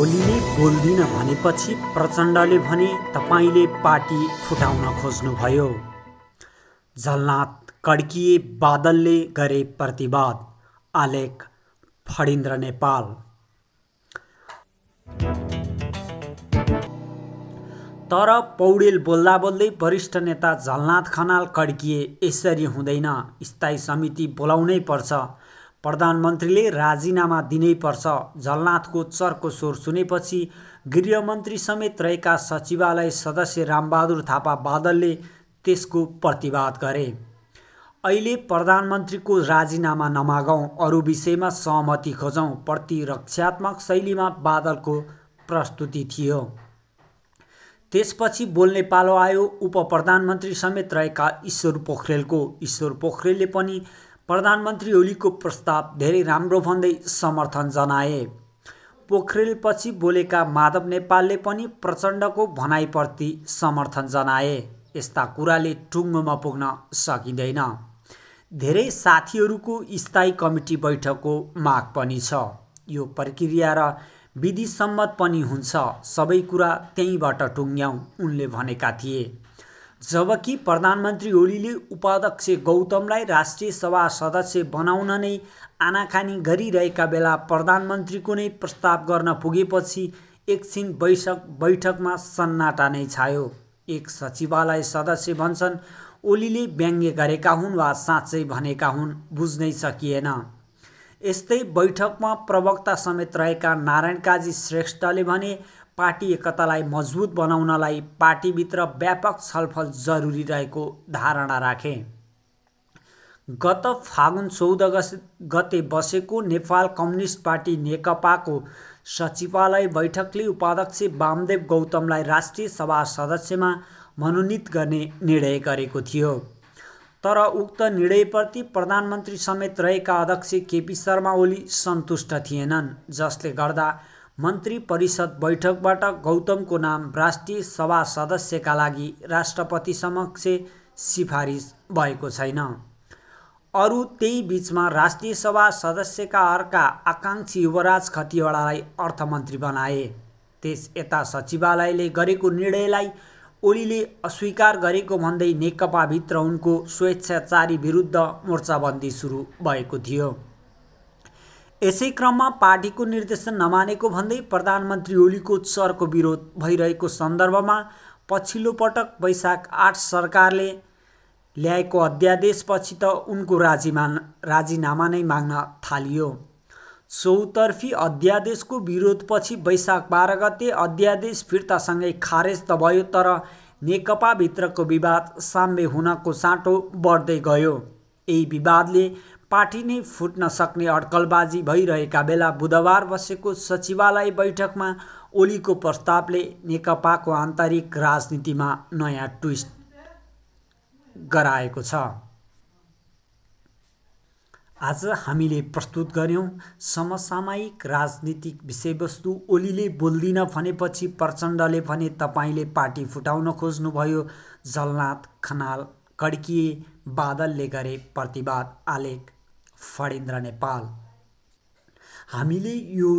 ओलीले बोल्दिन भनेपछि प्रचण्डले भने तपाईँले पार्टी फुटाउन खोज्नुभयो झलनाथ कड्किए बादलले गरे प्रतिवाद आलेख फडिन्द्र नेपाल तर पौडेल बोल्दा बोल्दै वरिष्ठ नेता झलनाथ खनाल कड्किए यसरी हुँदैन स्थायी समिति बोलाउनै पर्छ प्रधानमन्त्रीले राजीनामा दिनैपर्छ झलनाथको चर्को स्वर सुनेपछि गृहमन्त्री समेत रहेका सचिवालय सदस्य रामबहादुर थापा बादलले त्यसको प्रतिवाद गरे अहिले प्रधानमन्त्रीको राजीनामा नमागौँ अरू विषयमा सहमति खोजौँ प्रतिरक्षात्मक शैलीमा बादलको प्रस्तुति थियो त्यसपछि बोल्ने पालो आयो उप प्रधानमन्त्री समेत रहेका ईश्वर पोखरेलको ईश्वर पोखरेलले पनि प्रधानमन्त्री ओलीको प्रस्ताव धेरै राम्रो भन्दै समर्थन जनाए पोखरेलपछि बोलेका माधव नेपालले पनि प्रचण्डको भनाइप्रति समर्थन जनाए यस्ता कुराले टुङ्गोमा पुग्न सकिँदैन धेरै साथीहरूको स्थायी कमिटी बैठकको माग पनि छ यो प्रक्रिया र विधिसम्मत पनि हुन्छ सबै कुरा त्यहीँबाट टुङ्ग्याउँ उनले भनेका थिए जबकि प्रधानमन्त्री ओलीले उपाध्यक्ष गौतमलाई राष्ट्रिय सभा सदस्य बनाउन नै आनाखानी गरिरहेका बेला प्रधानमन्त्रीको नै प्रस्ताव गर्न पुगेपछि एकछिन बैठक बैठकमा सन्नाटा नै छायो एक सचिवालय सदस्य भन्छन् ओलीले व्यङ्ग्य गरेका हुन् वा साँच्चै भनेका हुन् बुझ्नै सकिएन यस्तै बैठकमा प्रवक्ता समेत रहेका नारायण काजी श्रेष्ठले भने पार्टी एकतालाई मजबुत बनाउनलाई पार्टीभित्र व्यापक छलफल जरुरी रहेको धारणा राखे गत फागुन चौध अगस्त गते बसेको नेपाल कम्युनिस्ट पार्टी नेकपाको सचिवालय बैठकले उपाध्यक्ष वामदेव गौतमलाई राष्ट्रिय सभा सदस्यमा मनोनित गर्ने निर्णय गरेको थियो तर उक्त निर्णयप्रति प्रधानमन्त्री समेत रहेका अध्यक्ष केपी शर्मा ओली सन्तुष्ट थिएनन् जसले गर्दा मन्त्री परिषद बैठकबाट गौतमको नाम राष्ट्रिय सभा सदस्यका लागि राष्ट्रपति समक्ष सिफारिस भएको छैन अरू त्यही बिचमा राष्ट्रिय सभा सदस्यका अर्का आकाङ्क्षी युवराज खतिवडालाई अर्थमन्त्री बनाए त्यस यता सचिवालयले गरेको निर्णयलाई ओलीले अस्वीकार गरेको भन्दै नेकपाभित्र उनको स्वेच्छाचारी विरुद्ध मोर्चाबन्दी सुरु भएको थियो यसै क्रममा पार्टीको निर्देशन नमानेको भन्दै प्रधानमन्त्री ओलीको चरको विरोध भइरहेको सन्दर्भमा पछिल्लो पटक वैशाख आठ सरकारले ल्याएको अध्यादेशपछि त उनको राजीमा राजीनामा नै माग्न थालियो चौतर्फी अध्यादेशको विरोधपछि वैशाख बाह्र गते अध्यादेश फिर्तासँगै खारेज त भयो तर नेकपाभित्रको विवाद साम्य हुनको साँटो बढ्दै गयो यही विवादले पार्टी नै फुट्न सक्ने अड्कलबाजी भइरहेका बेला बुधबार बसेको सचिवालय बैठकमा ओलीको प्रस्तावले नेकपाको आन्तरिक राजनीतिमा नयाँ ट्विस्ट गराएको छ आज हामीले प्रस्तुत गऱ्यौँ समसामयिक राजनीतिक विषयवस्तु ओलीले बोल्दिन भनेपछि प्रचण्डले भने तपाईँले पार्टी फुटाउन खोज्नुभयो जलनाथ खनाल कड्किए बादलले गरे प्रतिवाद आलेख फडेन्द्र नेपाल हामीले यो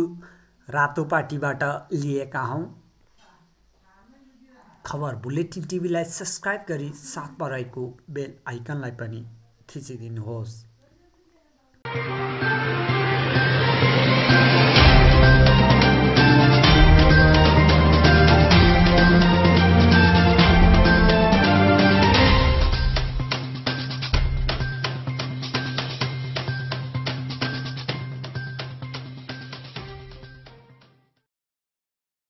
पार्टीबाट लिएका हौँ खबर बुलेटिन टिभीलाई सब्सक्राइब गरी साथमा रहेको बेल आइकनलाई पनि थिचिदिनुहोस्